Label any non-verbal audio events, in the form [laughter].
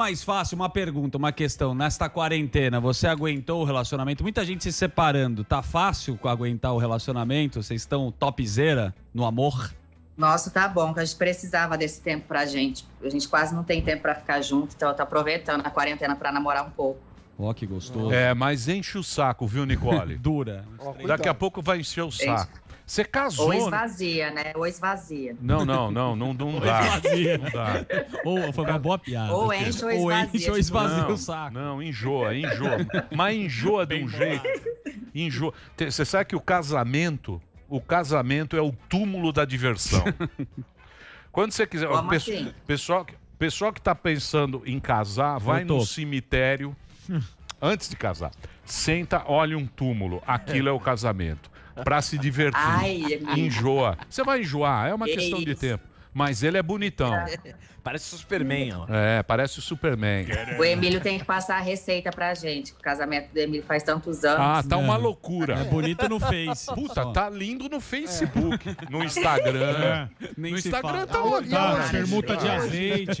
mais fácil uma pergunta, uma questão. Nesta quarentena, você aguentou o relacionamento? Muita gente se separando. Tá fácil aguentar o relacionamento? Vocês estão topzera no amor? Nossa, tá bom, a gente precisava desse tempo pra gente. A gente quase não tem tempo pra ficar junto, então tá aproveitando a quarentena pra namorar um pouco. Ó, que gostoso. É, mas enche o saco, viu, Nicole? [laughs] Dura. Daqui a pouco vai encher o saco. Você casou. Ou né? esvazia, né? Ou esvazia. Não, não, não, não, não dá. Esvazia. Não dá. Ou foi uma boa piada. Ou enche ou esvazia. Ou enche ou tipo, esvazia não, o saco. Não, enjoa, enjoa. Mas enjoa de um jeito. Enjoa. Você sabe que o casamento, o casamento é o túmulo da diversão. [laughs] Quando você quiser. Como pessoal, assim? pessoal, pessoal que está pensando em casar, vai no cemitério [laughs] antes de casar. Senta, olha um túmulo. Aquilo é o é. casamento para se divertir. Ai, é Enjoa. Você vai enjoar, é uma que questão de tempo. Mas ele é bonitão. [laughs] Parece o Superman, ó. É, parece o Superman. O Emílio tem que passar a receita pra gente. O casamento do Emílio faz tantos anos. Ah, tá uma é. loucura. É bonito no Face. Puta, tá lindo no Facebook, é. no Instagram. É, no Instagram fala. tá uma Tá, tá né? permuta de azeite.